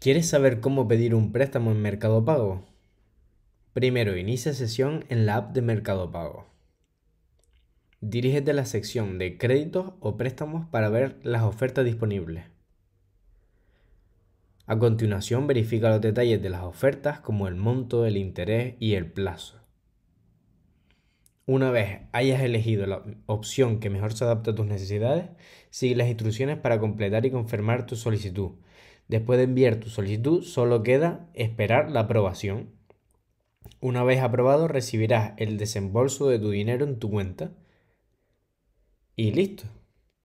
¿Quieres saber cómo pedir un préstamo en Mercado Pago? Primero, inicia sesión en la app de Mercado Pago. Dirígete a la sección de créditos o préstamos para ver las ofertas disponibles. A continuación, verifica los detalles de las ofertas como el monto, el interés y el plazo. Una vez hayas elegido la opción que mejor se adapta a tus necesidades, sigue las instrucciones para completar y confirmar tu solicitud. Después de enviar tu solicitud, solo queda esperar la aprobación. Una vez aprobado, recibirás el desembolso de tu dinero en tu cuenta. Y listo.